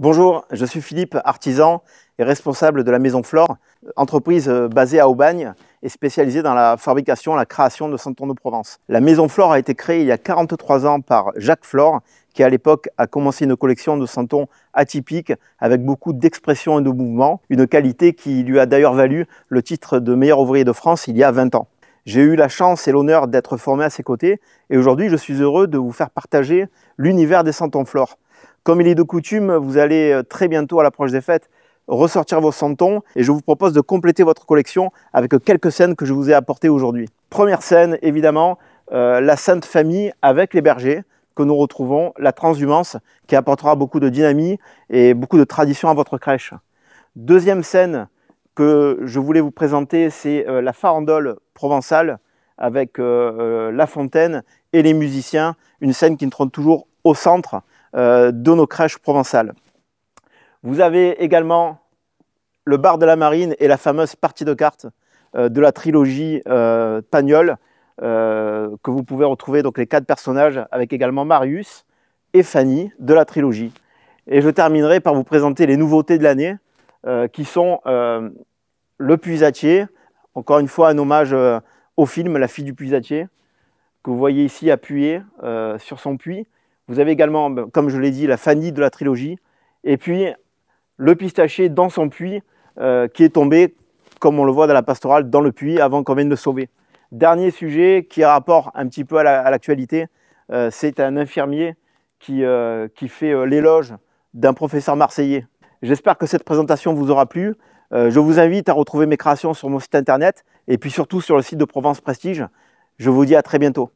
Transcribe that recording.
Bonjour, je suis Philippe, artisan et responsable de la Maison Flore, entreprise euh, basée à Aubagne et spécialisée dans la fabrication et la création de santons de Provence. La Maison Flore a été créée il y a 43 ans par Jacques Flore, qui à l'époque a commencé une collection de santons atypiques avec beaucoup d'expression et de mouvement, une qualité qui lui a d'ailleurs valu le titre de meilleur ouvrier de France il y a 20 ans. J'ai eu la chance et l'honneur d'être formé à ses côtés et aujourd'hui je suis heureux de vous faire partager l'univers des santons flore. Comme il est de coutume, vous allez euh, très bientôt à l'approche des fêtes ressortir vos santons et je vous propose de compléter votre collection avec quelques scènes que je vous ai apportées aujourd'hui. Première scène, évidemment, euh, la Sainte Famille avec les bergers que nous retrouvons, la transhumance qui apportera beaucoup de dynamique et beaucoup de tradition à votre crèche. Deuxième scène que je voulais vous présenter, c'est euh, la farandole provençale avec la fontaine et les musiciens, une scène qui ne trône toujours au centre euh, de nos crèches provençales. Vous avez également le bar de la marine et la fameuse partie de cartes euh, de la trilogie euh, Pagnol, que vous pouvez retrouver donc les quatre personnages avec également Marius et Fanny de la trilogie. Et je terminerai par vous présenter les nouveautés de l'année, qui sont le puisatier, encore une fois un hommage au film La fille du puisatier, que vous voyez ici appuyé sur son puits, vous avez également, comme je l'ai dit, la Fanny de la trilogie, et puis le pistachier dans son puits, euh, qui est tombé, comme on le voit dans la pastorale, dans le puits avant qu'on vienne le sauver. Dernier sujet qui a rapport un petit peu à l'actualité, euh, c'est un infirmier qui, euh, qui fait l'éloge d'un professeur marseillais. J'espère que cette présentation vous aura plu. je vous invite à retrouver mes créations sur mon site internet et puis surtout sur le site de Provence Prestige. Je vous dis à très bientôt.